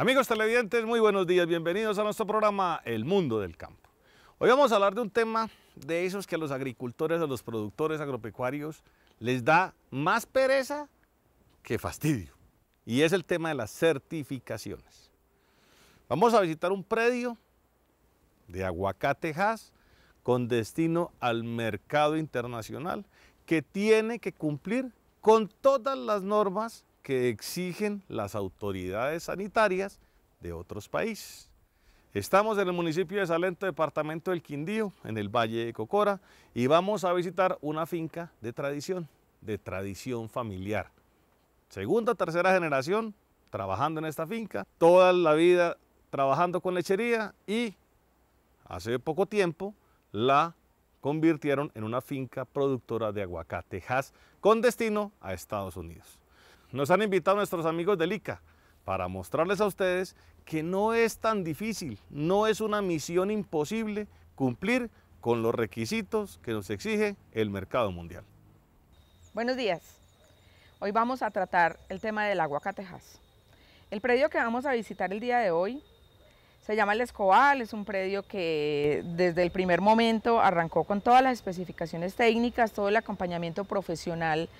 Amigos televidentes, muy buenos días, bienvenidos a nuestro programa El Mundo del Campo. Hoy vamos a hablar de un tema de esos que a los agricultores, a los productores agropecuarios les da más pereza que fastidio. Y es el tema de las certificaciones. Vamos a visitar un predio de Aguacatejas con destino al mercado internacional que tiene que cumplir con todas las normas que exigen las autoridades sanitarias de otros países. Estamos en el municipio de Salento, departamento del Quindío, en el Valle de Cocora, y vamos a visitar una finca de tradición, de tradición familiar. Segunda, tercera generación trabajando en esta finca, toda la vida trabajando con lechería y hace poco tiempo la convirtieron en una finca productora de aguacatejas con destino a Estados Unidos nos han invitado nuestros amigos del ICA para mostrarles a ustedes que no es tan difícil, no es una misión imposible cumplir con los requisitos que nos exige el mercado mundial. Buenos días. Hoy vamos a tratar el tema del aguacatejas. El predio que vamos a visitar el día de hoy se llama El Escobal, es un predio que desde el primer momento arrancó con todas las especificaciones técnicas, todo el acompañamiento profesional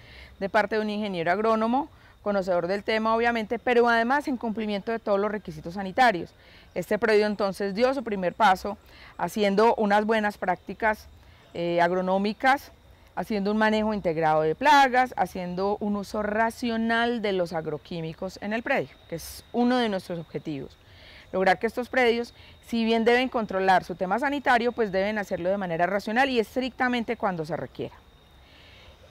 de parte de un ingeniero agrónomo, conocedor del tema obviamente, pero además en cumplimiento de todos los requisitos sanitarios. Este predio entonces dio su primer paso haciendo unas buenas prácticas eh, agronómicas, haciendo un manejo integrado de plagas, haciendo un uso racional de los agroquímicos en el predio, que es uno de nuestros objetivos lograr que estos predios, si bien deben controlar su tema sanitario, pues deben hacerlo de manera racional y estrictamente cuando se requiera.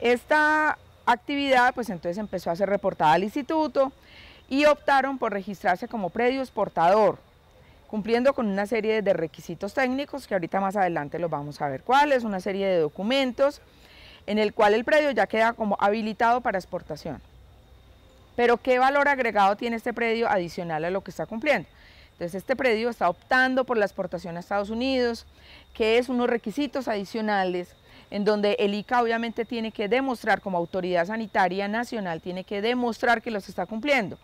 Esta actividad pues entonces empezó a ser reportada al instituto y optaron por registrarse como predio exportador, cumpliendo con una serie de requisitos técnicos que ahorita más adelante los vamos a ver cuáles, una serie de documentos en el cual el predio ya queda como habilitado para exportación. Pero ¿qué valor agregado tiene este predio adicional a lo que está cumpliendo? Entonces este predio está optando por la exportación a Estados Unidos, que es unos requisitos adicionales en donde el ICA obviamente tiene que demostrar como autoridad sanitaria nacional, tiene que demostrar que los está cumpliendo.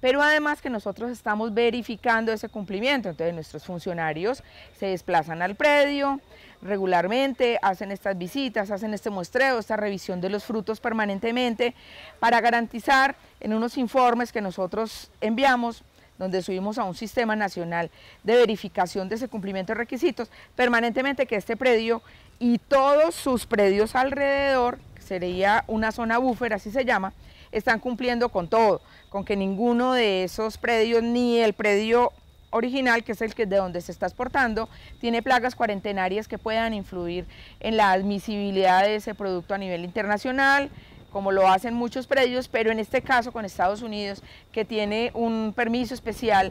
Pero además que nosotros estamos verificando ese cumplimiento, entonces nuestros funcionarios se desplazan al predio regularmente, hacen estas visitas, hacen este muestreo, esta revisión de los frutos permanentemente para garantizar en unos informes que nosotros enviamos donde subimos a un sistema nacional de verificación de ese cumplimiento de requisitos, permanentemente que este predio y todos sus predios alrededor, que sería una zona buffer, así se llama, están cumpliendo con todo, con que ninguno de esos predios, ni el predio original, que es el que de donde se está exportando, tiene plagas cuarentenarias que puedan influir en la admisibilidad de ese producto a nivel internacional, como lo hacen muchos predios, pero en este caso con Estados Unidos, que tiene un permiso especial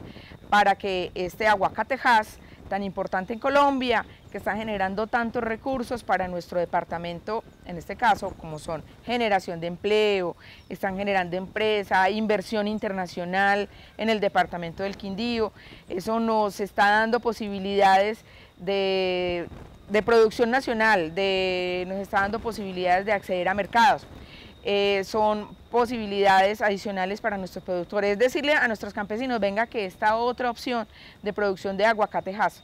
para que este aguacatejas tan importante en Colombia, que está generando tantos recursos para nuestro departamento, en este caso, como son generación de empleo, están generando empresa, inversión internacional en el departamento del Quindío, eso nos está dando posibilidades de, producción nacional, de, nos está dando posibilidades de acceder a mercados. Eh, son posibilidades adicionales para nuestros productores. Es decirle a nuestros campesinos, venga que esta otra opción de producción de aguacatejas,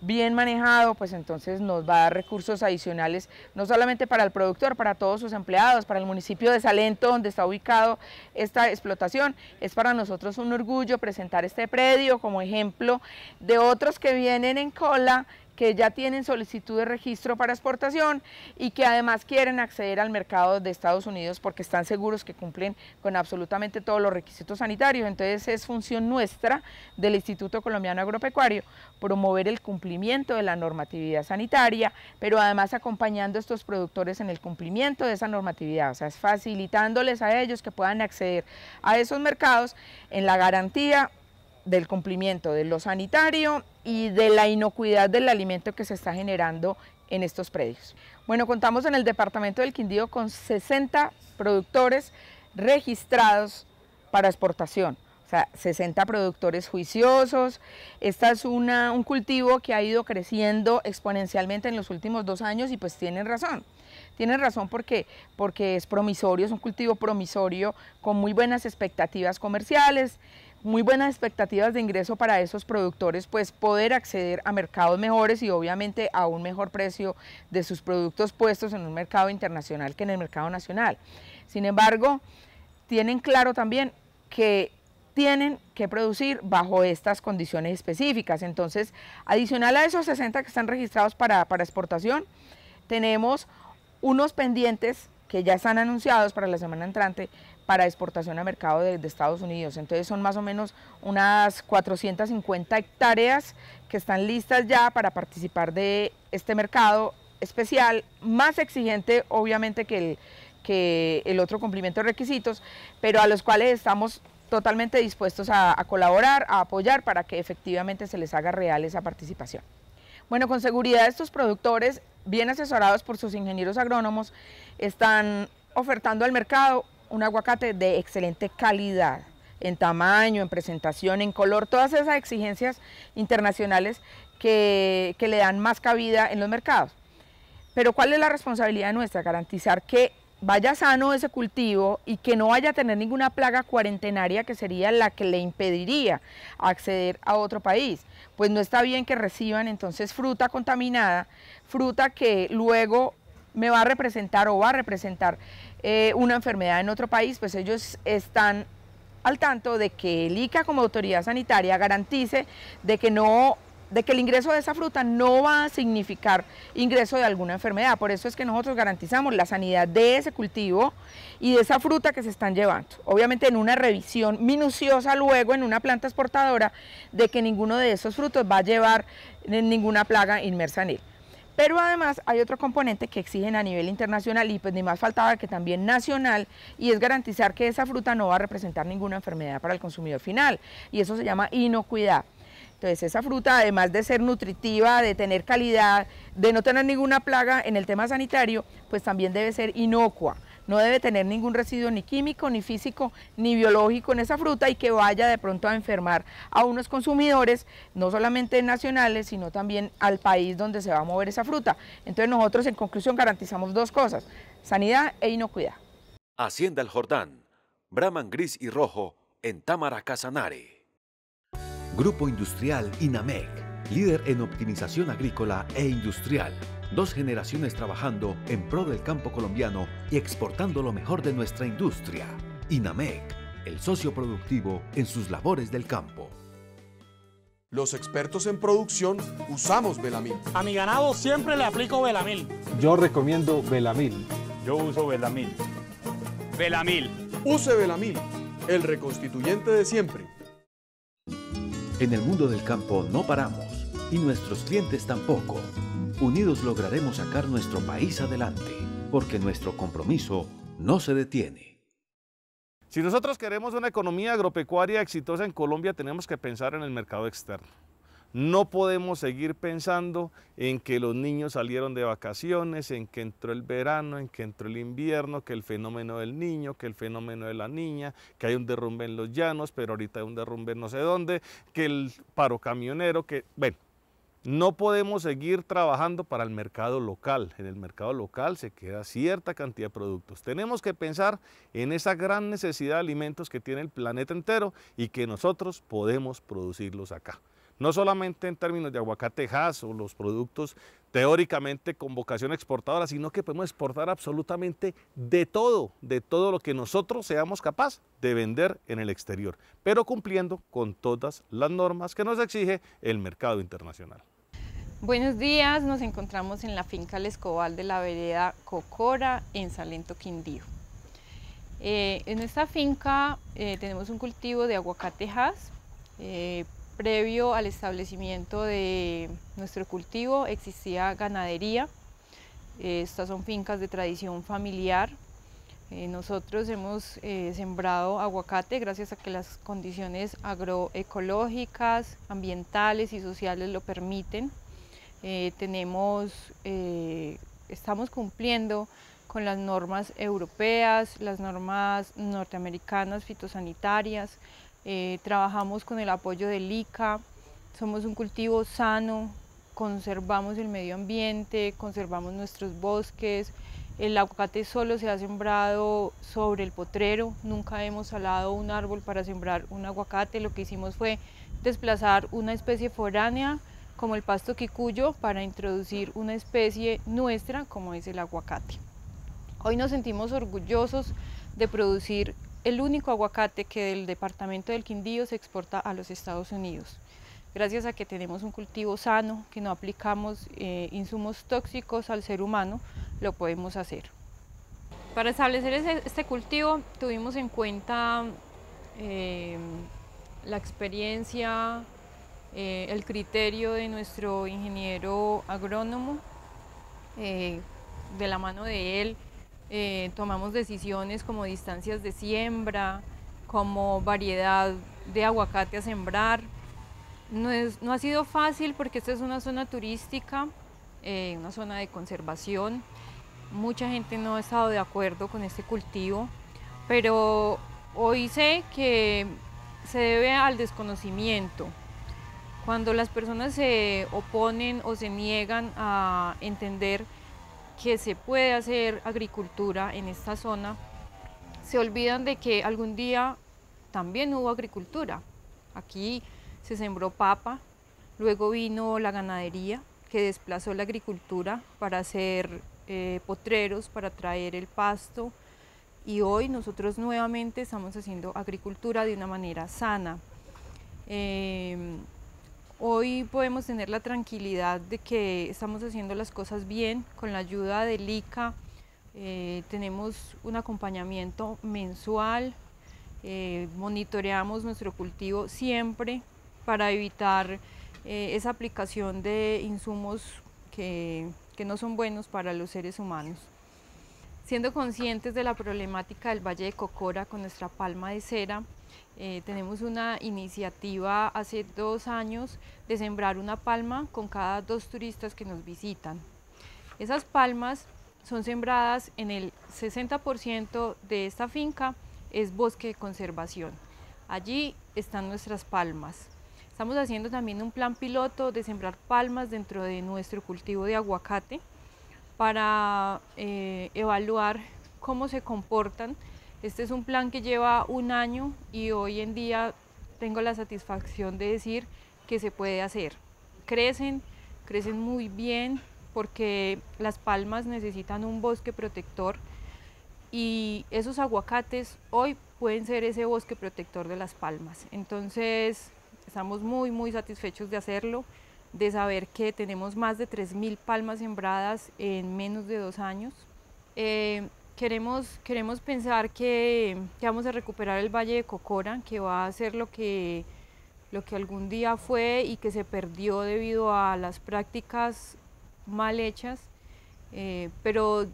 bien manejado, pues entonces nos va a dar recursos adicionales, no solamente para el productor, para todos sus empleados, para el municipio de Salento, donde está ubicado esta explotación. Es para nosotros un orgullo presentar este predio como ejemplo de otros que vienen en cola que ya tienen solicitud de registro para exportación y que además quieren acceder al mercado de Estados Unidos porque están seguros que cumplen con absolutamente todos los requisitos sanitarios. Entonces es función nuestra del Instituto Colombiano Agropecuario promover el cumplimiento de la normatividad sanitaria, pero además acompañando a estos productores en el cumplimiento de esa normatividad, o sea, es facilitándoles a ellos que puedan acceder a esos mercados en la garantía del cumplimiento de lo sanitario y de la inocuidad del alimento que se está generando en estos predios. Bueno, contamos en el departamento del Quindío con 60 productores registrados para exportación. O sea, 60 productores juiciosos. Este es una, un cultivo que ha ido creciendo exponencialmente en los últimos dos años y pues tienen razón. Tienen razón porque, porque es promisorio, es un cultivo promisorio con muy buenas expectativas comerciales muy buenas expectativas de ingreso para esos productores, pues poder acceder a mercados mejores y obviamente a un mejor precio de sus productos puestos en un mercado internacional que en el mercado nacional. Sin embargo, tienen claro también que tienen que producir bajo estas condiciones específicas. Entonces, adicional a esos 60 que están registrados para, para exportación, tenemos unos pendientes que ya están anunciados para la semana entrante para exportación a mercado de, Estados Unidos. Entonces son más o menos unas 450 hectáreas que están listas ya para participar de este mercado especial, más exigente obviamente que el, que el otro cumplimiento de requisitos, pero a los cuales estamos totalmente dispuestos a, a colaborar, a apoyar para que efectivamente se les haga real esa participación. Bueno, con seguridad estos productores, bien asesorados por sus ingenieros agrónomos, están ofertando al mercado un aguacate de excelente calidad en tamaño, en presentación, en color, todas esas exigencias internacionales que, le dan más cabida en los mercados. Pero ¿cuál es la responsabilidad nuestra? Garantizar que vaya sano ese cultivo y que no vaya a tener ninguna plaga cuarentenaria que sería la que le impediría acceder a otro país. Pues no está bien que reciban entonces fruta contaminada, fruta que luego me va a representar o va a representar eh, una enfermedad en otro país, pues ellos están al tanto de que el ICA como autoridad sanitaria garantice de que no de que el ingreso de esa fruta no va a significar ingreso de alguna enfermedad. Por eso es que nosotros garantizamos la sanidad de ese cultivo y de esa fruta que se están llevando. Obviamente en una revisión minuciosa luego en una planta exportadora de que ninguno de esos frutos va a llevar eh, ninguna plaga inmersa en él. Pero además hay otro componente que exigen a nivel internacional y pues ni más faltaba que también nacional y es garantizar que esa fruta no va a representar ninguna enfermedad para el consumidor final y eso se llama inocuidad. Entonces esa fruta además de ser nutritiva, de tener calidad, de no tener ninguna plaga en el tema sanitario, pues también debe ser inocua no debe tener ningún residuo ni químico, ni físico, ni biológico en esa fruta y que vaya de pronto a enfermar a unos consumidores, no solamente nacionales, sino también al país donde se va a mover esa fruta. Entonces nosotros en conclusión garantizamos dos cosas, sanidad e inocuidad. Hacienda El Jordán, Brahman Gris y Rojo en Támara Casanare. Grupo Industrial INAMEC, líder en optimización agrícola e industrial dos generaciones trabajando en pro del campo colombiano y exportando lo mejor de nuestra industria. INAMEC, el socio productivo en sus labores del campo. Los expertos en producción usamos Velamil. A mi ganado siempre le aplico Velamil. Yo recomiendo Velamil. Yo uso Velamil. Velamil. Use Belamil el reconstituyente de siempre. En el mundo del campo no paramos y nuestros clientes tampoco. Unidos lograremos sacar nuestro país adelante, porque nuestro compromiso no se detiene. Si nosotros queremos una economía agropecuaria exitosa en Colombia, tenemos que pensar en el mercado externo. No podemos seguir pensando en que los niños salieron de vacaciones, en que entró el verano, en que entró el invierno, que el fenómeno del niño, que el fenómeno de la niña, que hay un derrumbe en los llanos, pero ahorita hay un derrumbe no sé dónde, que el paro camionero, que, bueno, no podemos seguir trabajando para el mercado local. En el mercado local se queda cierta cantidad de productos. Tenemos que pensar en esa gran necesidad de alimentos que tiene el planeta entero y que nosotros podemos producirlos acá. No solamente en términos de aguacatejas o los productos teóricamente con vocación exportadora, sino que podemos exportar absolutamente de todo, de todo lo que nosotros seamos capaces de vender en el exterior, pero cumpliendo con todas las normas que nos exige el mercado internacional. Buenos días, nos encontramos en la finca Lescobal Escobal de la vereda Cocora en Salento Quindío. Eh, en esta finca eh, tenemos un cultivo de aguacatejas. Eh, previo al establecimiento de nuestro cultivo existía ganadería. Eh, estas son fincas de tradición familiar. nosotros hemos sembrado aguacate gracias a que las condiciones agroecológicas, ambientales y sociales lo permiten. Eh, eh, estamos cumpliendo con las normas europeas, las normas norteamericanas fitosanitarias, eh, trabajamos con el apoyo del ICA, somos un cultivo sano, conservamos el medio ambiente, conservamos nuestros bosques, el aguacate solo se ha sembrado sobre el potrero, nunca hemos salado un árbol para sembrar un aguacate, lo que hicimos fue desplazar una especie foránea como el pasto quicuyo para introducir una especie nuestra como es el aguacate. Hoy nos sentimos orgullosos de producir el único aguacate que del departamento del Quindío se exporta a los Estados Unidos. Gracias a que tenemos un cultivo sano, que no aplicamos eh, insumos tóxicos al ser humano, lo podemos hacer. Para establecer este cultivo tuvimos en cuenta eh, la experiencia, eh, el criterio de nuestro ingeniero agrónomo. Eh, de la mano de él eh, tomamos decisiones como distancias de siembra, como variedad de aguacate a sembrar. No, es, ha sido fácil porque esta es una zona turística, una zona de conservación. Mucha gente no ha estado de acuerdo con este cultivo, pero hoy sé que se debe al desconocimiento, cuando las personas se oponen o se niegan a entender que se puede hacer agricultura en esta zona, se olvidan de que algún día también hubo agricultura. Aquí se sembró papa, luego vino la ganadería que desplazó la agricultura para hacer eh, potreros, para traer el pasto y hoy nosotros nuevamente estamos haciendo agricultura de una manera sana. Em, Hoy podemos tener la tranquilidad de que estamos haciendo las cosas bien con la ayuda del ICA. Eh, tenemos un acompañamiento mensual, eh, monitoreamos nuestro cultivo siempre para evitar eh, esa aplicación de insumos que no son buenos para los seres humanos. Siendo conscientes de la problemática del Valle de Cocora con nuestra palma de cera, eh, tenemos una iniciativa hace dos años de sembrar una palma con cada dos turistas que nos visitan. Esas palmas son sembradas en el 60% de esta finca, es bosque de conservación. Allí están nuestras palmas. Estamos haciendo también un plan piloto de sembrar palmas dentro de nuestro cultivo de aguacate para eh, evaluar cómo se comportan este es un plan que lleva un año y hoy en día tengo la satisfacción de decir que se puede hacer. Crecen, crecen muy bien porque las palmas necesitan un bosque protector y esos aguacates hoy pueden ser ese bosque protector de las palmas. Entonces estamos muy muy satisfechos de hacerlo, de saber que tenemos más de 3.000 palmas sembradas en menos de dos años. Eh, Queremos, queremos pensar que, vamos a recuperar el Valle de Cocora, que va a ser lo que, lo que algún día fue y que se perdió debido a las prácticas mal hechas, eh, pero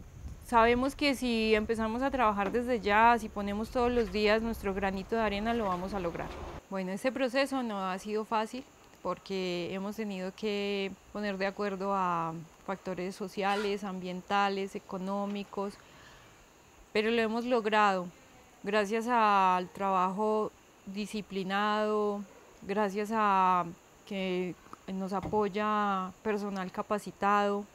sabemos que si empezamos a trabajar desde ya, si ponemos todos los días nuestro granito de arena, lo vamos a lograr. Bueno, este proceso no ha sido fácil porque hemos tenido que poner de acuerdo a factores sociales, ambientales, económicos, pero lo hemos logrado gracias al trabajo disciplinado, gracias a que nos apoya personal capacitado,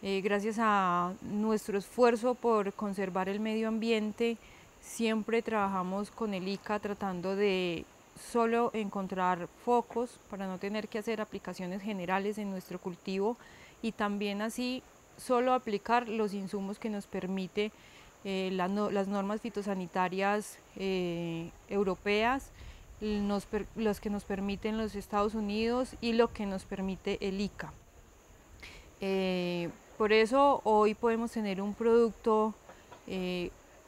eh, gracias a nuestro esfuerzo por conservar el medio ambiente, siempre trabajamos con el ICA tratando de solo encontrar focos para no tener que hacer aplicaciones generales en nuestro cultivo y también así solo aplicar los insumos que nos permite eh, las normas fitosanitarias eh, europeas, los que nos permiten los Estados Unidos y lo que nos permite el ICA. Eh, por eso hoy podemos tener un producto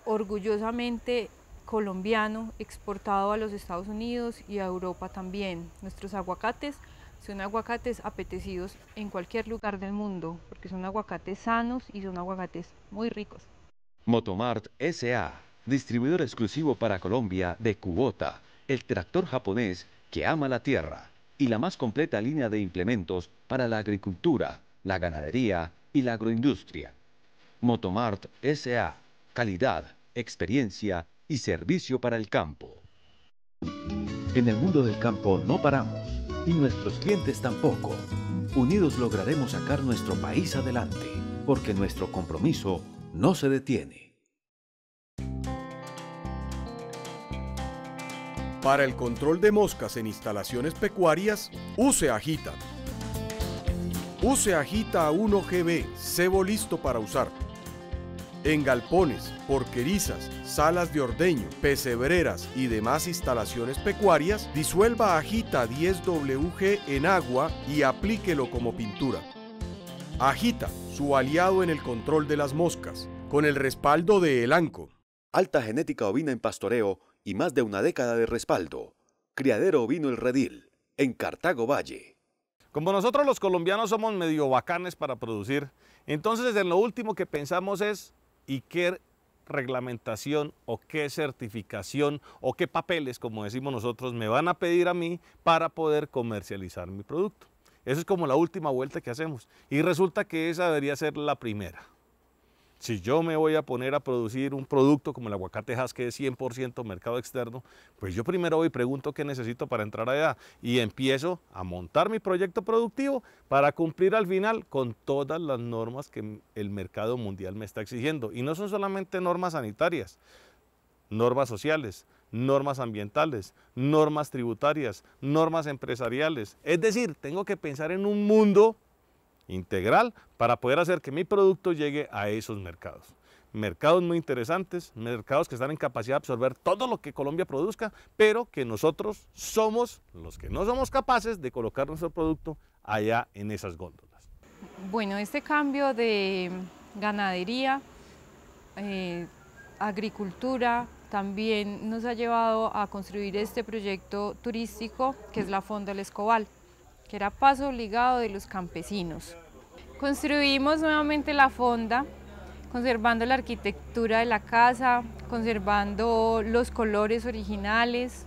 orgullosamente colombiano exportado a los Estados Unidos y a Europa también. Nuestros aguacates son aguacates apetecidos en cualquier lugar del mundo, porque son aguacates sanos y son aguacates muy ricos. Motomart S.A., distribuidor exclusivo para Colombia de Kubota, el tractor japonés que ama la tierra y la más completa línea de implementos para la agricultura, la ganadería y la agroindustria. Motomart S.A. Calidad, experiencia y servicio para el campo. En el mundo del campo no paramos y nuestros clientes tampoco. Unidos lograremos sacar nuestro país adelante, porque nuestro compromiso no se detiene. Para el control de moscas en instalaciones pecuarias, use Agita. Use Agita 1GB, cebo listo para usar. En galpones, porquerizas, salas de ordeño, pesebreras y demás instalaciones pecuarias, disuelva Agita 10WG en agua y aplíquelo como pintura. Agita su aliado en el control de las moscas, con el respaldo de Elanco. Alta genética ovina en pastoreo y más de una década de respaldo. Criadero Ovino El Redil, en Cartago Valle. Como nosotros los colombianos somos medio bacanes para producir, entonces en lo último que pensamos es ¿y qué reglamentación o qué certificación o qué papeles, como decimos nosotros, me van a pedir a mí para poder comercializar mi producto? Eso es como la última vuelta que hacemos. Y resulta que esa debería ser la primera. Si yo me voy a poner a producir un producto como el aguacate has que es 100% mercado externo, pues yo primero voy y pregunto qué necesito para entrar allá y empiezo a montar mi proyecto productivo para cumplir al final con todas las normas que el mercado mundial me está exigiendo. Y no son solamente normas sanitarias, normas sociales, normas ambientales, normas tributarias, normas empresariales. Es decir, tengo que pensar en un mundo integral para poder hacer que mi producto llegue a esos mercados. Mercados muy interesantes, mercados que están en capacidad de absorber todo lo que Colombia produzca, pero que nosotros somos los que no somos capaces de colocar nuestro producto allá en esas góndolas. Bueno, este cambio de ganadería, eh, agricultura, también nos ha llevado a construir este proyecto turístico que es la Fonda del Escobal, que era paso obligado de los campesinos. Construimos nuevamente la fonda, conservando la arquitectura de la casa, conservando los colores originales.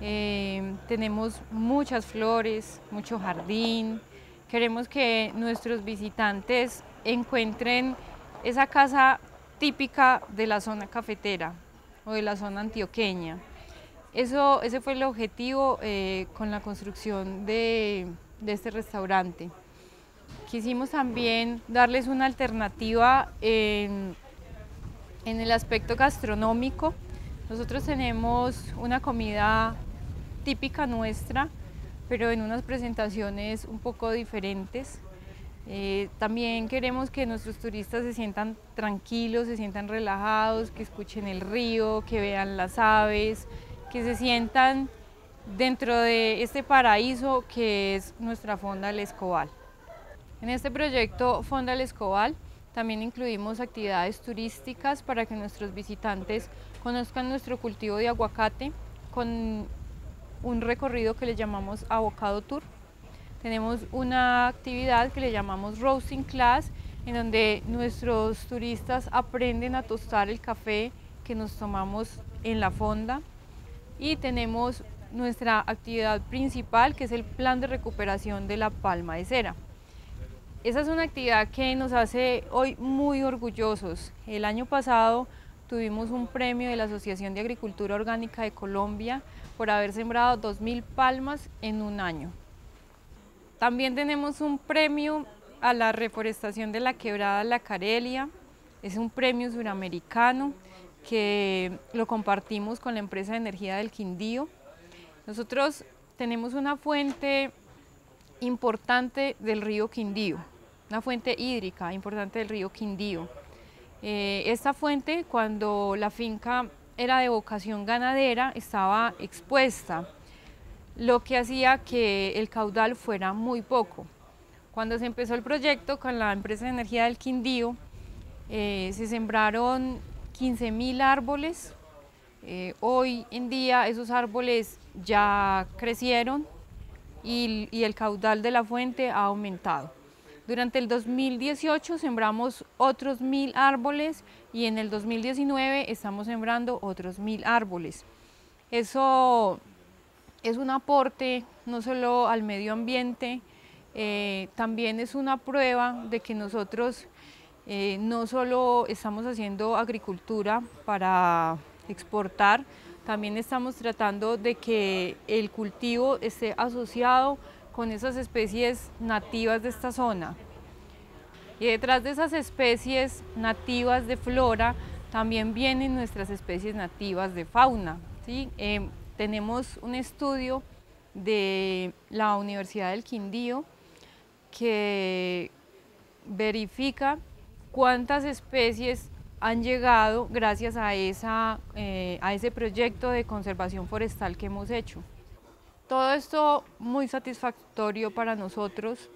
Eh, tenemos muchas flores, mucho jardín. Queremos que nuestros visitantes encuentren esa casa típica de la zona cafetera, o de la zona antioqueña. Eso, ese fue el objetivo eh, con la construcción de, este restaurante. Quisimos también darles una alternativa en, en el aspecto gastronómico. Nosotros tenemos una comida típica nuestra, pero en unas presentaciones un poco diferentes. Eh, también queremos que nuestros turistas se sientan tranquilos, se sientan relajados, que escuchen el río, que vean las aves, que se sientan dentro de este paraíso que es nuestra Fonda El Escobal. En este proyecto Fonda El Escobal también incluimos actividades turísticas para que nuestros visitantes conozcan nuestro cultivo de aguacate con un recorrido que le llamamos Avocado Tour tenemos una actividad que le llamamos Roasting Class, en donde nuestros turistas aprenden a tostar el café que nos tomamos en la fonda. Y tenemos nuestra actividad principal, que es el plan de recuperación de la palma de cera. Esa es una actividad que nos hace hoy muy orgullosos. El año pasado tuvimos un premio de la Asociación de Agricultura Orgánica de Colombia por haber sembrado 2.000 palmas en un año. También tenemos un premio a la reforestación de la quebrada La Carelia. Es un premio suramericano que lo compartimos con la empresa de energía del Quindío. Nosotros tenemos una fuente importante del río Quindío, una fuente hídrica importante del río Quindío. Eh, esta fuente, cuando la finca era de vocación ganadera, estaba expuesta lo que hacía que el caudal fuera muy poco. Cuando se empezó el proyecto con la empresa de energía del Quindío, eh, se sembraron 15.000 árboles. Eh, hoy en día esos árboles ya crecieron y, y el caudal de la fuente ha aumentado. Durante el 2018 sembramos otros 1.000 árboles y en el 2019 estamos sembrando otros 1.000 árboles. Eso es un aporte no solo al medio ambiente, eh, también es una prueba de que nosotros eh, no solo estamos haciendo agricultura para exportar, también estamos tratando de que el cultivo esté asociado con esas especies nativas de esta zona. Y detrás de esas especies nativas de flora también vienen nuestras especies nativas de fauna. Eh, tenemos un estudio de la Universidad del Quindío que verifica cuántas especies han llegado gracias a, esa, eh, a ese proyecto de conservación forestal que hemos hecho. Todo esto muy satisfactorio para nosotros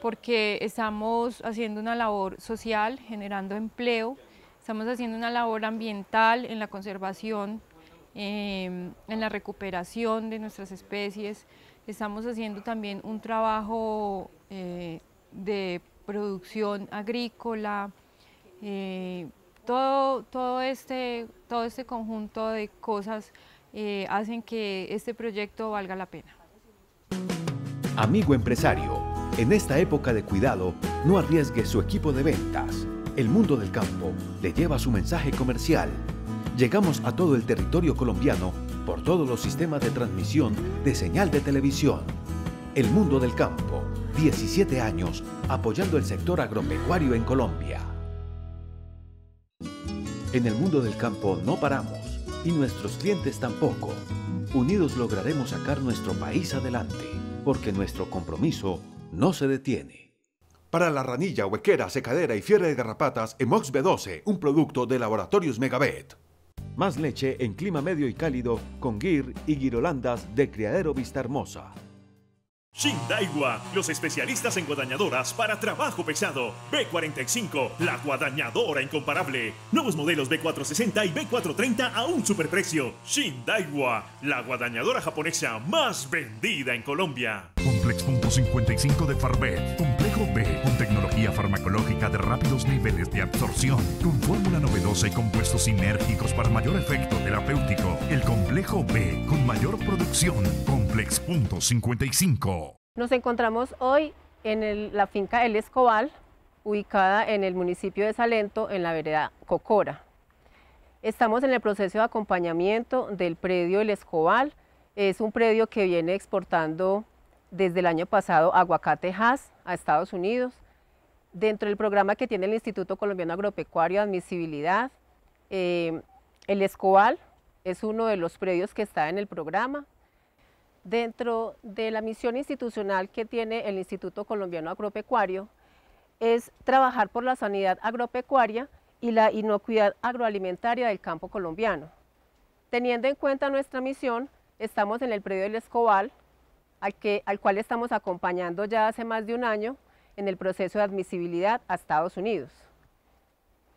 porque estamos haciendo una labor social, generando empleo, estamos haciendo una labor ambiental en la conservación Em, en la recuperación de nuestras especies. Estamos haciendo también un trabajo eh, de producción agrícola, eh, todo, todo, este, todo este conjunto de cosas eh, hacen que este proyecto valga la pena. Amigo empresario, en esta época de cuidado, no arriesgue su equipo de ventas. El mundo del campo le lleva su mensaje comercial Llegamos a todo el territorio colombiano por todos los sistemas de transmisión de señal de televisión. El mundo del campo, 17 años apoyando el sector agropecuario en Colombia. En el mundo del campo no paramos y nuestros clientes tampoco. Unidos lograremos sacar nuestro país adelante, porque nuestro compromiso no se detiene. Para la ranilla, huequera, secadera y fiebre de garrapatas, Emox B12, un producto de Laboratorios Megabet. Más leche en clima medio y cálido con gear y girolandas de Criadero Vista Hermosa. Shindaiwa, los especialistas en guadañadoras para trabajo pesado. B45, la guadañadora incomparable. Nuevos modelos B460 y B430 a un superprecio. Shindaiwa, la guadañadora japonesa más vendida en Colombia. Complex.55 de Farbet. complejo B de rápidos niveles de absorción, con fórmula novedosa y compuestos sinérgicos para mayor efecto terapéutico. El complejo B, con mayor producción, Complex.55. Nos encontramos hoy en la finca El Escobal, ubicada en el municipio de Salento, en la vereda Cocora. Estamos en el proceso de acompañamiento del predio El Escobal. Es un predio que viene exportando desde el año pasado aguacate aguacatejas a Estados Unidos dentro del programa que tiene el Instituto Colombiano Agropecuario Admisibilidad, eh, el Escobal es uno de los predios que está en el programa. Dentro de la misión institucional que tiene el Instituto Colombiano Agropecuario es trabajar por la sanidad agropecuaria y la inocuidad agroalimentaria del campo colombiano. Teniendo en cuenta nuestra misión, estamos en el predio del Escobal, al cual estamos acompañando ya hace más de un año, en el proceso de admisibilidad a Estados Unidos.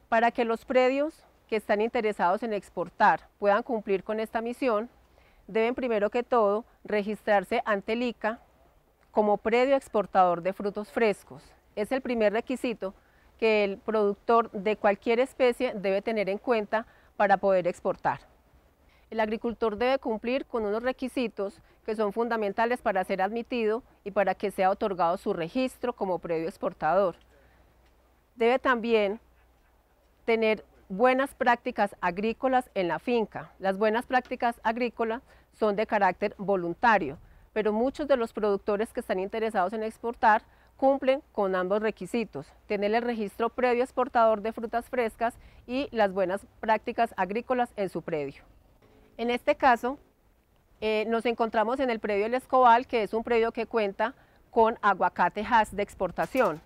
Para que los predios que están interesados en exportar puedan cumplir con esta misión, deben primero que todo registrarse ante el ICA como predio exportador de frutos frescos. Es el primer requisito que el productor de cualquier especie debe tener en cuenta para poder exportar. El agricultor debe cumplir con unos requisitos que son fundamentales para ser admitido y para que sea otorgado su registro como previo exportador. Debe también tener buenas prácticas agrícolas en la finca. Las buenas prácticas agrícolas son de carácter voluntario, pero muchos de los productores que están interesados en exportar cumplen con ambos requisitos, tener el registro previo exportador de frutas frescas y las buenas prácticas agrícolas en su predio. En este caso, eh, nos encontramos en el predio El Escobal, que es un predio que cuenta con aguacate has de exportación.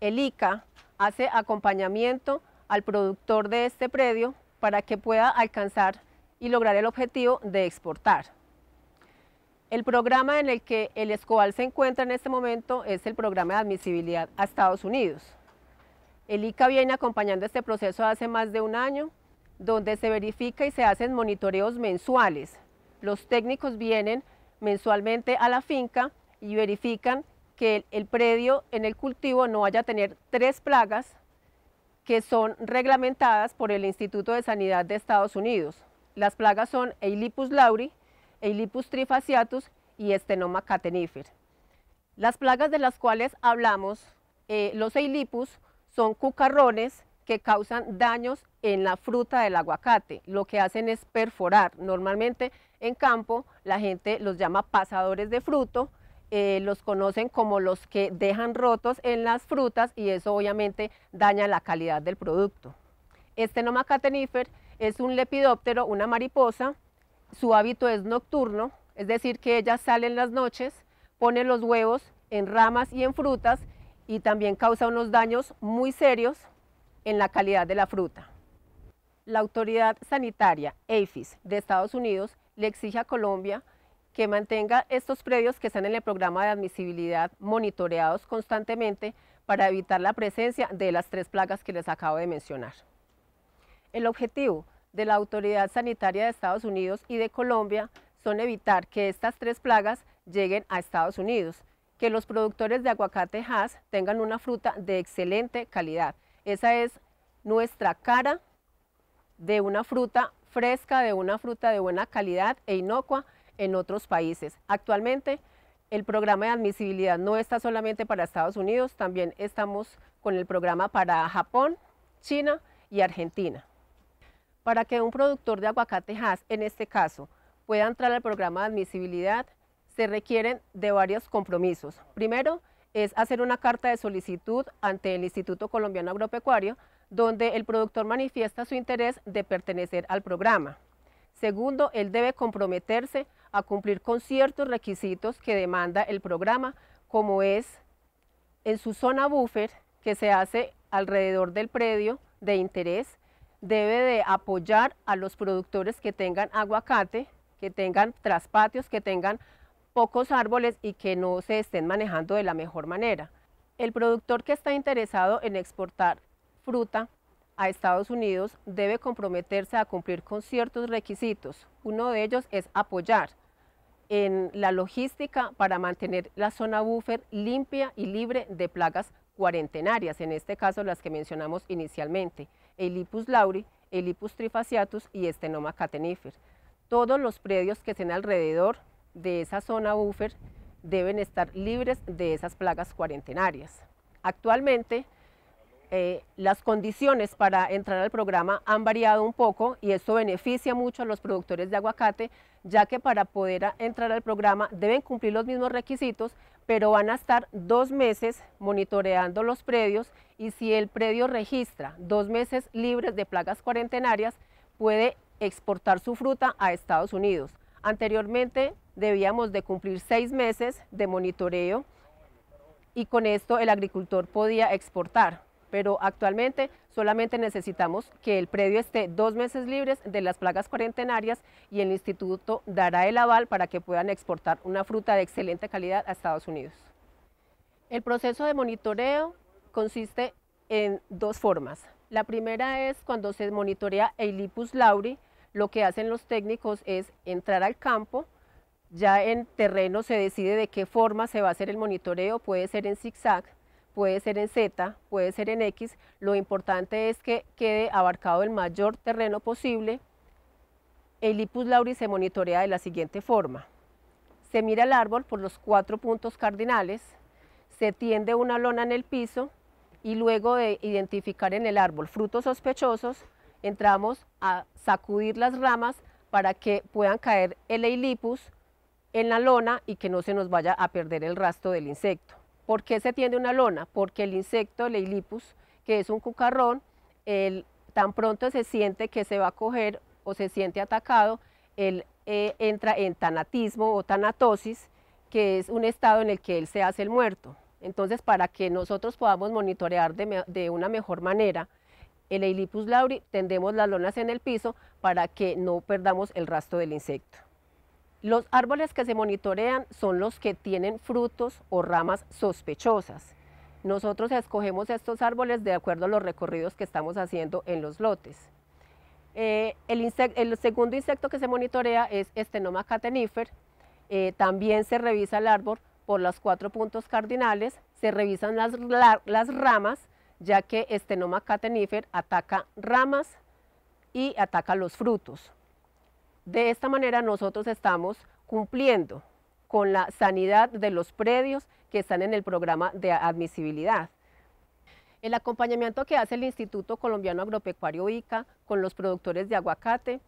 El ICA hace acompañamiento al productor de este predio para que pueda alcanzar y lograr el objetivo de exportar. El programa en el que el Escobal se encuentra en este momento es el programa de admisibilidad a Estados Unidos. El ICA viene acompañando este proceso hace más de un año, donde se verifica y se hacen monitoreos mensuales los técnicos vienen mensualmente a la finca y verifican que el, predio en el cultivo no vaya a tener tres plagas que son reglamentadas por el Instituto de Sanidad de Estados Unidos. Las plagas son Eilipus lauri, Eilipus trifasciatus y Estenoma catenifer. Las plagas de las cuales hablamos, eh, los Eilipus, son cucarrones que causan daños en la fruta del aguacate. Lo que hacen es perforar. Normalmente en campo la gente los llama pasadores de fruto, eh, los conocen como los que dejan rotos en las frutas y eso obviamente daña la calidad del producto. Este nomacatenifer es un lepidóptero, una mariposa, su hábito es nocturno, es decir que ella sale en las noches, pone los huevos en ramas y en frutas y también causa unos daños muy serios en la calidad de la fruta. La autoridad sanitaria, AFIS, de Estados Unidos, le exige a Colombia que mantenga estos predios que están en el programa de admisibilidad monitoreados constantemente para evitar la presencia de las tres plagas que les acabo de mencionar. El objetivo de la Autoridad Sanitaria de Estados Unidos y de Colombia son evitar que estas tres plagas lleguen a Estados Unidos, que los productores de aguacate Hass tengan una fruta de excelente calidad. Esa es nuestra cara de una fruta fresca, de una fruta de buena calidad e inocua en otros países. Actualmente, el programa de admisibilidad no está solamente para Estados Unidos, también estamos con el programa para Japón, China y Argentina. Para que un productor de aguacate aguacatejas, en este caso, pueda entrar al programa de admisibilidad, se requieren de varios compromisos. Primero, es hacer una carta de solicitud ante el Instituto Colombiano Agropecuario donde el productor manifiesta su interés de pertenecer al programa. Segundo, él debe comprometerse a cumplir con ciertos requisitos que demanda el programa, como es en su zona buffer, que se hace alrededor del predio de interés, debe de apoyar a los productores que tengan aguacate, que tengan traspatios, que tengan pocos árboles y que no se estén manejando de la mejor manera. El productor que está interesado en exportar fruta a Estados Unidos debe comprometerse a cumplir con ciertos requisitos. Uno de ellos es apoyar en la logística para mantener la zona buffer limpia y libre de plagas cuarentenarias, en este caso las que mencionamos inicialmente, el lauri, el trifasciatus trifaciatus y Estenoma catenifer. Todos los predios que estén alrededor de esa zona buffer deben estar libres de esas plagas cuarentenarias. Actualmente, eh, las condiciones para entrar al programa han variado un poco y esto beneficia mucho a los productores de aguacate, ya que para poder entrar al programa deben cumplir los mismos requisitos, pero van a estar dos meses monitoreando los predios y si el predio registra dos meses libres de plagas cuarentenarias, puede exportar su fruta a Estados Unidos. Anteriormente debíamos de cumplir seis meses de monitoreo y con esto el agricultor podía exportar pero actualmente solamente necesitamos que el predio esté dos meses libres de las plagas cuarentenarias y el instituto dará el aval para que puedan exportar una fruta de excelente calidad a Estados Unidos. El proceso de monitoreo consiste en dos formas. La primera es cuando se monitorea Eilipus lauri, lo que hacen los técnicos es entrar al campo, ya en terreno se decide de qué forma se va a hacer el monitoreo, puede ser en zigzag, puede ser en Z, puede ser en X, lo importante es que quede abarcado el mayor terreno posible. El lipus lauri se monitorea de la siguiente forma. Se mira el árbol por los cuatro puntos cardinales, se tiende una lona en el piso y luego de identificar en el árbol frutos sospechosos, entramos a sacudir las ramas para que puedan caer el eilipus en la lona y que no se nos vaya a perder el rastro del insecto. ¿Por qué se tiende una lona? Porque el insecto, el eilipus, que es un cucarrón, tan pronto se siente que se va a coger o se siente atacado, él eh, entra en tanatismo o tanatosis, que es un estado en el que él se hace el muerto. Entonces, para que nosotros podamos monitorear de, de una mejor manera el Eilipus lauri, tendemos las lonas en el piso para que no perdamos el rastro del insecto. Los árboles que se monitorean son los que tienen frutos o ramas sospechosas. Nosotros escogemos estos árboles de acuerdo a los recorridos que estamos haciendo en los lotes. Eh, el, segundo insecto que se monitorea es Estenoma catenifer. Eh, también se revisa el árbol por los cuatro puntos cardinales, se revisan las, ramas, ya que Estenoma catenifer ataca ramas y ataca los frutos. De esta manera nosotros estamos cumpliendo con la sanidad de los predios que están en el programa de admisibilidad. El acompañamiento que hace el Instituto Colombiano Agropecuario ICA con los productores de aguacate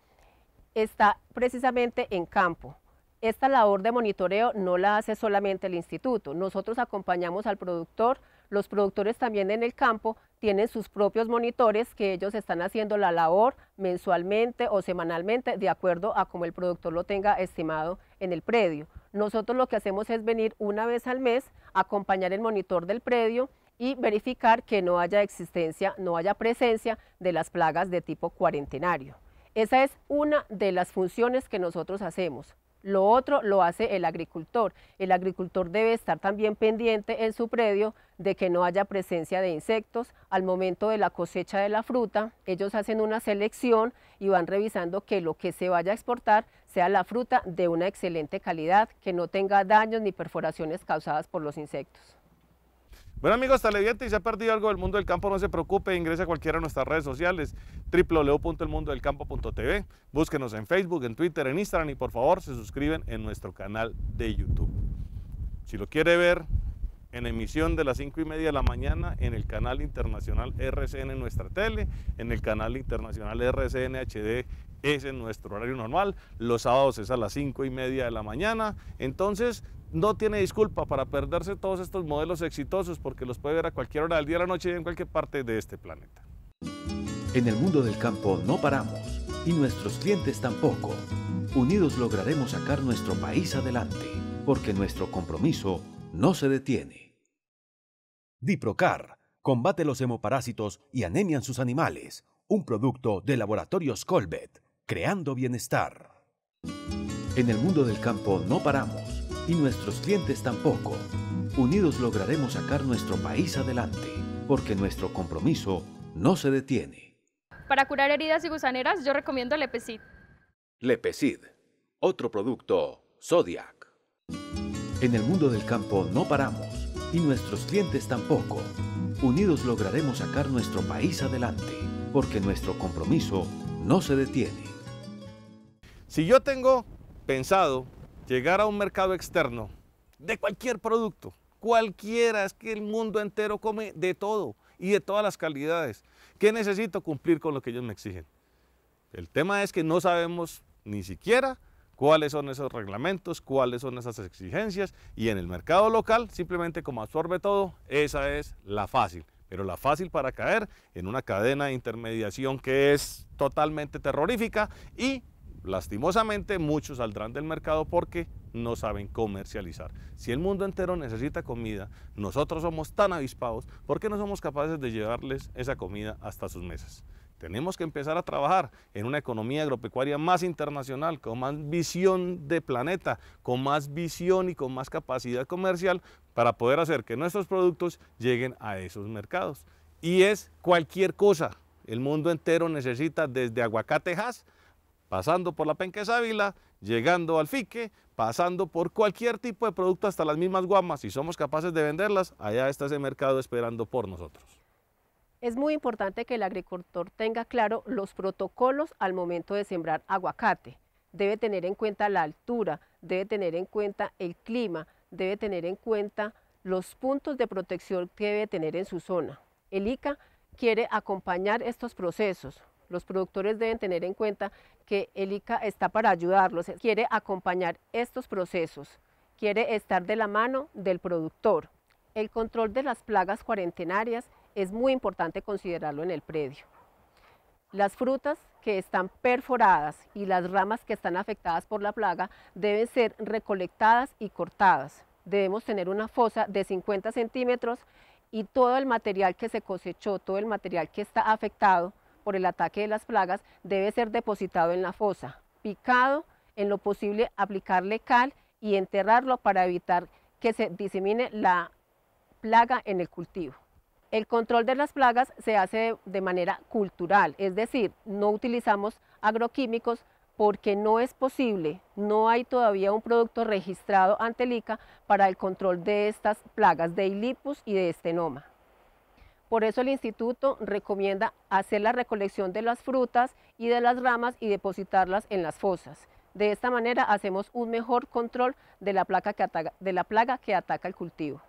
está precisamente en campo. Esta labor de monitoreo no la hace solamente el instituto, nosotros acompañamos al productor, los productores también en el campo tienen sus propios monitores que ellos están haciendo la labor mensualmente o semanalmente de acuerdo a como el productor lo tenga estimado en el predio. Nosotros lo que hacemos es venir una vez al mes, acompañar el monitor del predio y verificar que no haya existencia, no haya presencia de las plagas de tipo cuarentenario. Esa es una de las funciones que nosotros hacemos. Lo otro lo hace el agricultor. El agricultor debe estar también pendiente en su predio de que no haya presencia de insectos. Al momento de la cosecha de la fruta, ellos hacen una selección y van revisando que lo que se vaya a exportar sea la fruta de una excelente calidad, que no tenga daños ni perforaciones causadas por los insectos. Bueno amigos televidentes, si se ha perdido algo del mundo del campo, no se preocupe, ingrese a cualquiera de nuestras redes sociales, www.elmundodelcampo.tv, búsquenos en Facebook, en Twitter, en Instagram y por favor se suscriben en nuestro canal de YouTube. Si lo quiere ver en emisión de las 5 y media de la mañana en el canal internacional RCN en nuestra tele, en el canal internacional RCN HD es en nuestro horario normal, los sábados es a las 5 y media de la mañana, entonces no tiene disculpa para perderse todos estos modelos exitosos porque los puede ver a cualquier hora del día, a la noche y en cualquier parte de este planeta. En el mundo del campo no paramos y nuestros clientes tampoco. Unidos lograremos sacar nuestro país adelante porque nuestro compromiso no se detiene. Diprocar combate los hemoparásitos y anemian sus animales. Un producto de Laboratorios Colbet, creando bienestar. En el mundo del campo no paramos y nuestros clientes tampoco. Unidos lograremos sacar nuestro país adelante, porque nuestro compromiso no se detiene. Para curar heridas y gusaneras, yo recomiendo Lepecid. Lepecid, otro producto Zodiac. En el mundo del campo no paramos y nuestros clientes tampoco. Unidos lograremos sacar nuestro país adelante, porque nuestro compromiso no se detiene. Si yo tengo pensado llegar a un mercado externo de cualquier producto, cualquiera, es que el mundo entero come de todo y de todas las calidades. ¿Qué necesito cumplir con lo que ellos me exigen? El tema es que no sabemos ni siquiera cuáles son esos reglamentos, cuáles son esas exigencias y en el mercado local simplemente como absorbe todo, esa es la fácil. Pero la fácil para caer en una cadena de intermediación que es totalmente terrorífica y lastimosamente muchos saldrán del mercado porque no saben comercializar. Si el mundo entero necesita comida, nosotros somos tan avispados, ¿por qué no somos capaces de llevarles esa comida hasta sus mesas? Tenemos que empezar a trabajar en una economía agropecuaria más internacional, con más visión de planeta, con más visión y con más capacidad comercial para poder hacer que nuestros productos lleguen a esos mercados. Y es cualquier cosa. El mundo entero necesita desde aguacatejas pasando por la penca de llegando al fique, pasando por cualquier tipo de producto, hasta las mismas guamas, si somos capaces de venderlas, allá está ese mercado esperando por nosotros. Es muy importante que el agricultor tenga claro los protocolos al momento de sembrar aguacate. Debe tener en cuenta la altura, debe tener en cuenta el clima, debe tener en cuenta los puntos de protección que debe tener en su zona. El ICA quiere acompañar estos procesos, los productores deben tener en cuenta que el ICA está para ayudarlos, quiere acompañar estos procesos, quiere estar de la mano del productor. El control de las plagas cuarentenarias es muy importante considerarlo en el predio. Las frutas que están perforadas y las ramas que están afectadas por la plaga deben ser recolectadas y cortadas. Debemos tener una fosa de 50 centímetros y todo el material que se cosechó, todo el material que está afectado, por el ataque de las plagas debe ser depositado en la fosa, picado, en lo posible aplicarle cal y enterrarlo para evitar que se disemine la plaga en el cultivo. El control de las plagas se hace de, manera cultural, es decir, no utilizamos agroquímicos porque no es posible, no hay todavía un producto registrado ante el ICA para el control de estas plagas de Ilipus y de estenoma. Por eso el instituto recomienda hacer la recolección de las frutas y de las ramas y depositarlas en las fosas. De esta manera hacemos un mejor control de la, plaga que ataca el cultivo.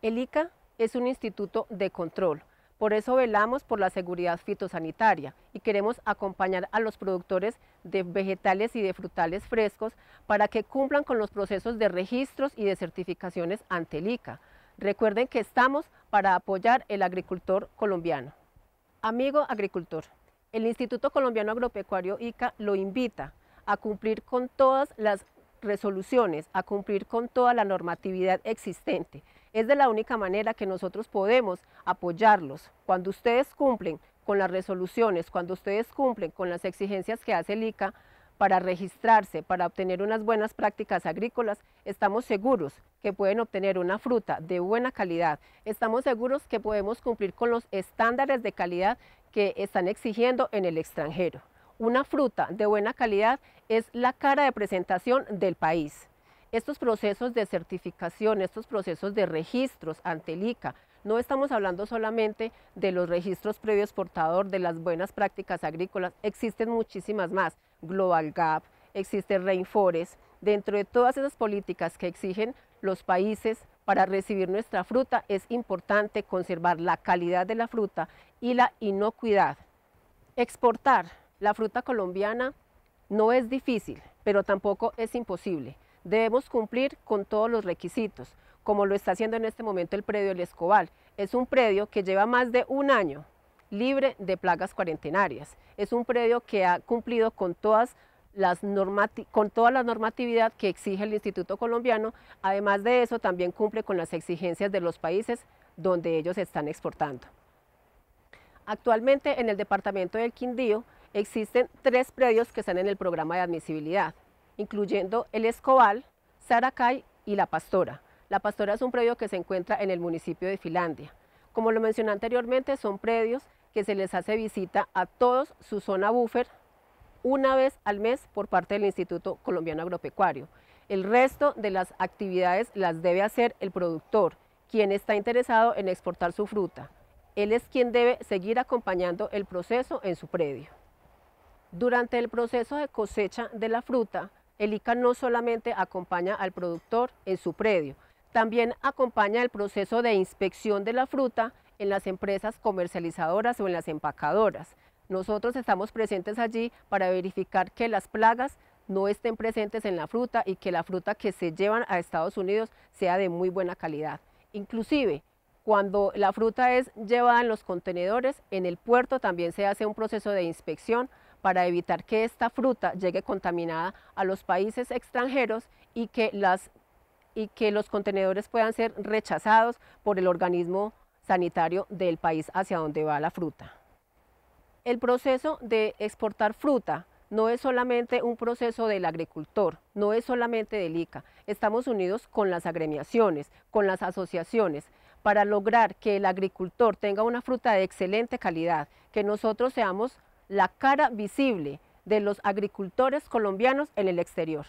El ICA es un instituto de control, por eso velamos por la seguridad fitosanitaria y queremos acompañar a los productores de vegetales y de frutales frescos para que cumplan con los procesos de registros y de certificaciones ante el ICA Recuerden que estamos para apoyar el agricultor colombiano. Amigo agricultor, el Instituto Colombiano Agropecuario ICA lo invita a cumplir con todas las resoluciones, a cumplir con toda la normatividad existente. Es de la única manera que nosotros podemos apoyarlos. Cuando ustedes cumplen con las resoluciones, cuando ustedes cumplen con las exigencias que hace el ICA, para registrarse, para obtener unas buenas prácticas agrícolas, estamos seguros que pueden obtener una fruta de buena calidad. Estamos seguros que podemos cumplir con los estándares de calidad que están exigiendo en el extranjero. Una fruta de buena calidad es la cara de presentación del país. Estos procesos de certificación, estos procesos de registros ante el ICA, no estamos hablando solamente de los registros previos portador, de las buenas prácticas agrícolas, existen muchísimas más, Global Gap, existe Rainforest, dentro de todas esas políticas que exigen los países para recibir nuestra fruta, es importante conservar la calidad de la fruta y la inocuidad. Exportar la fruta colombiana no es difícil, pero tampoco es imposible. Debemos cumplir con todos los requisitos como lo está haciendo en este momento el predio El Escobal. Es un predio que lleva más de un año libre de plagas cuarentenarias. Es un predio que ha cumplido con todas las con toda la normatividad que exige el Instituto Colombiano. Además de eso, también cumple con las exigencias de los países donde ellos están exportando. Actualmente en el departamento del Quindío existen tres predios que están en el programa de admisibilidad, incluyendo el Escobal, Saracay y La Pastora. La Pastora es un predio que se encuentra en el municipio de Filandia. Como lo mencioné anteriormente, son predios que se les hace visita a todos su zona buffer una vez al mes por parte del Instituto Colombiano Agropecuario. El resto de las actividades las debe hacer el productor, quien está interesado en exportar su fruta. Él es quien debe seguir acompañando el proceso en su predio. Durante el proceso de cosecha de la fruta, el ICA no solamente acompaña al productor en su predio, también acompaña el proceso de inspección de la fruta en las empresas comercializadoras o en las empacadoras. Nosotros estamos presentes allí para verificar que las plagas no estén presentes en la fruta y que la fruta que se llevan a Estados Unidos sea de muy buena calidad. Inclusive, cuando la fruta es llevada en los contenedores, en el puerto también se hace un proceso de inspección para evitar que esta fruta llegue contaminada a los países extranjeros y que las y que los contenedores puedan ser rechazados por el organismo sanitario del país hacia donde va la fruta. El proceso de exportar fruta no es solamente un proceso del agricultor, no es solamente del ICA. Estamos unidos con las agremiaciones, con las asociaciones, para lograr que el agricultor tenga una fruta de excelente calidad, que nosotros seamos la cara visible de los agricultores colombianos en el exterior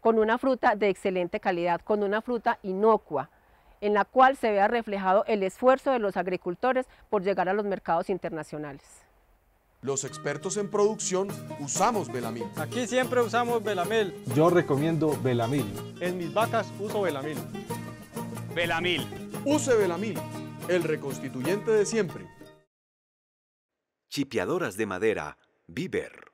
con una fruta de excelente calidad, con una fruta inocua, en la cual se vea reflejado el esfuerzo de los agricultores por llegar a los mercados internacionales. Los expertos en producción usamos Belamil. Aquí siempre usamos Belamil. Yo recomiendo Belamil. En mis vacas uso Belamil. Belamil. Use Belamil, el reconstituyente de siempre. Chipiadoras de madera, Viver.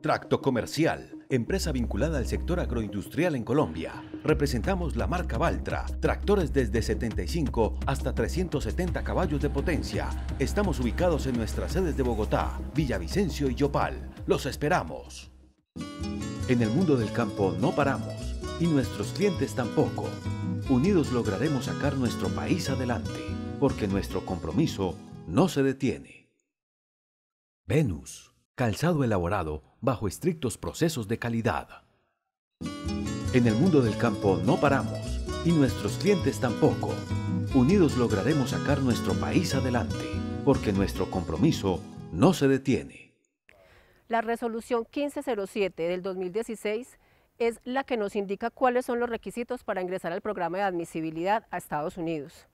Tracto comercial empresa vinculada al sector agroindustrial en Colombia. Representamos la marca Valtra, tractores desde 75 hasta 370 caballos de potencia. Estamos ubicados en nuestras sedes de Bogotá, Villavicencio y Yopal. Los esperamos. En el mundo del campo no paramos y nuestros clientes tampoco. Unidos lograremos sacar nuestro país adelante porque nuestro compromiso no se detiene. Venus calzado elaborado bajo estrictos procesos de calidad. En el mundo del campo no paramos y nuestros clientes tampoco. Unidos lograremos sacar nuestro país adelante porque nuestro compromiso no se detiene. La resolución 1507 del 2016 es la que nos indica cuáles son los requisitos para ingresar al programa de admisibilidad a Estados Unidos.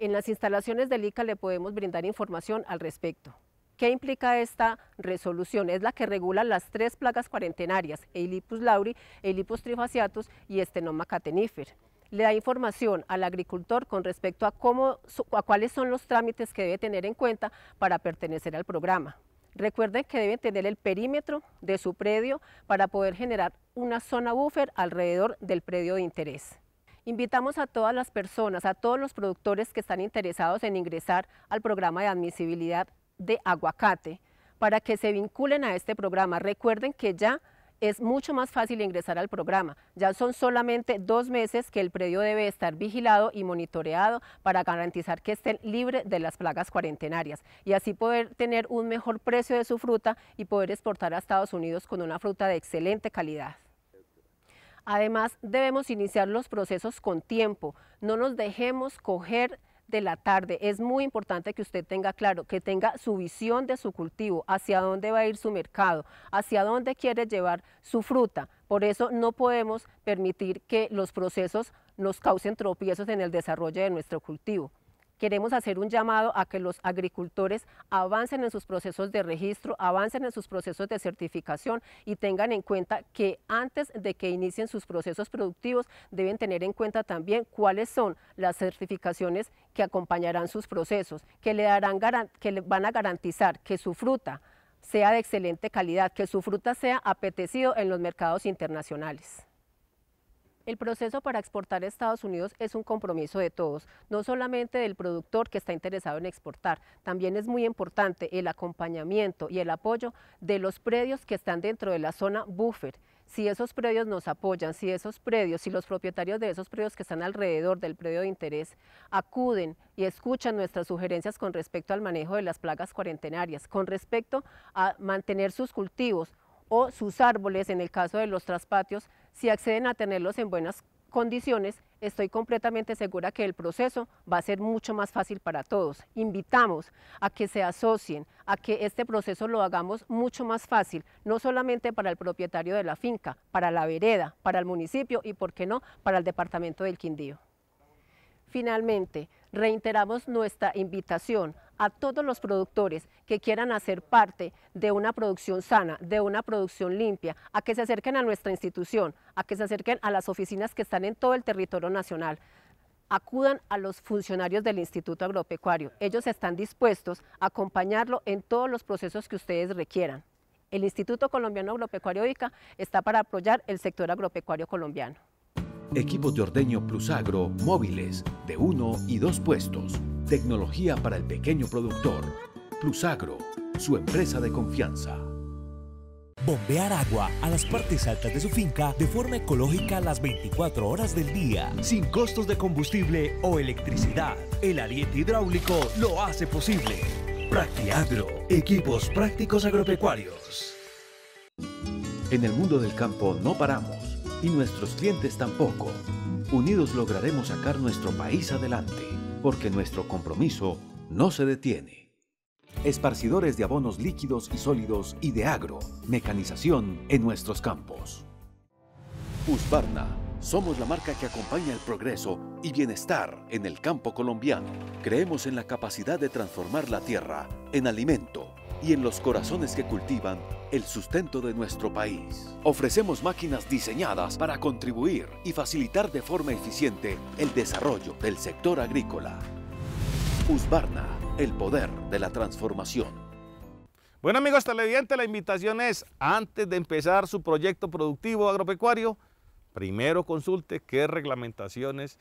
En las instalaciones del ICA le podemos brindar información al respecto. ¿Qué implica esta resolución? Es la que regula las tres plagas cuarentenarias, Eilipus lauri, Eilipus trifasciatus y Estenoma catenifer le da información al agricultor con respecto a, cómo, a cuáles son los trámites que debe tener en cuenta para pertenecer al programa. Recuerden que deben tener el perímetro de su predio para poder generar una zona buffer alrededor del predio de interés. Invitamos a todas las personas, a todos los productores que están interesados en ingresar al programa de admisibilidad de aguacate para que se vinculen a este programa. Recuerden que ya es mucho más fácil ingresar al programa. Ya son solamente dos meses que el predio debe estar vigilado y monitoreado para garantizar que estén libre de las plagas cuarentenarias y así poder tener un mejor precio de su fruta y poder exportar a Estados Unidos con una fruta de excelente calidad. Además, debemos iniciar los procesos con tiempo, no nos dejemos coger de la tarde. Es muy importante que usted tenga claro, que tenga su visión de su cultivo, hacia dónde va a ir su mercado, hacia dónde quiere llevar su fruta. Por eso no podemos permitir que los procesos nos causen tropiezos en el desarrollo de nuestro cultivo queremos hacer un llamado a que los agricultores avancen en sus procesos de registro, avancen en sus procesos de certificación y tengan en cuenta que antes de que inicien sus procesos productivos deben tener en cuenta también cuáles son las certificaciones que acompañarán sus procesos, que le, darán, que van a garantizar que su fruta sea de excelente calidad, que su fruta sea apetecido en los mercados internacionales. El proceso para exportar a Estados Unidos es un compromiso de todos, no solamente del productor que está interesado en exportar, también es muy importante el acompañamiento y el apoyo de los predios que están dentro de la zona buffer si esos predios nos apoyan, si esos predios, si los propietarios de esos predios que están alrededor del predio de interés acuden y escuchan nuestras sugerencias con respecto al manejo de las plagas cuarentenarias, con respecto a mantener sus cultivos o sus árboles, en el caso de los traspatios, si acceden a tenerlos en buenas condiciones, estoy completamente segura que el proceso va a ser mucho más fácil para todos. Invitamos a que se asocien, a que este proceso lo hagamos mucho más fácil, no solamente para el propietario de la finca, para la vereda, para el municipio y, por qué no, para el departamento del Quindío. Finalmente, Reiteramos nuestra invitación a todos los productores que quieran hacer parte de una producción sana, de una producción limpia, a que se acerquen a nuestra institución, a que se acerquen a las oficinas que están en todo el territorio nacional. Acudan a los funcionarios del Instituto Agropecuario. Ellos están dispuestos a acompañarlo en todos los procesos que ustedes requieran. El Instituto Colombiano Agropecuario ICA está para apoyar el sector agropecuario colombiano. Equipos de ordeño plus agro móviles de uno y dos puestos. Tecnología para el pequeño productor. Plus agro, su empresa de confianza. Bombear agua a las partes altas de su finca de forma ecológica las 24 horas del día, sin costos de combustible o electricidad. El ariete hidráulico lo hace posible. Practiagro, equipos prácticos agropecuarios. En el mundo del campo no paramos y nuestros clientes tampoco. Unidos lograremos sacar nuestro país adelante, porque nuestro compromiso no se detiene. Esparcidores de abonos líquidos y sólidos y de agro, mecanización en nuestros campos. Usbarna, somos la marca que acompaña el progreso y bienestar en el campo colombiano. Creemos en la capacidad de transformar la tierra en alimento y en los corazones que cultivan el sustento de nuestro país. Ofrecemos máquinas diseñadas para contribuir y facilitar de forma eficiente el desarrollo del sector agrícola. Usbarna, el poder de la transformación. Bueno amigos televidentes, la invitación es, antes de empezar su proyecto productivo agropecuario, primero consulte qué reglamentaciones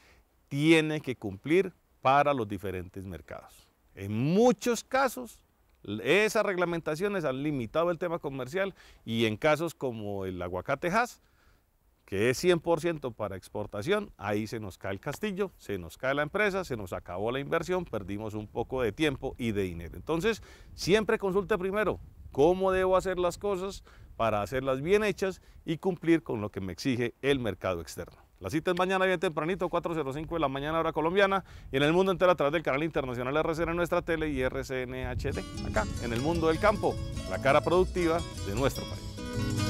tiene que cumplir para los diferentes mercados. En muchos casos esas reglamentaciones han limitado el tema comercial y en casos como el aguacatejas, que es 100% para exportación, ahí se nos cae el castillo, se nos cae la empresa, se nos acabó la inversión, perdimos un poco de tiempo y de dinero. Entonces, siempre consulte primero cómo debo hacer las cosas para hacerlas bien hechas y cumplir con lo que me exige el mercado externo. La cita es mañana bien tempranito, 4.05 de la mañana hora colombiana y en el mundo entero a través del canal internacional RCN Nuestra Tele y RCN HD, acá, en el mundo del campo, la cara productiva de nuestro país.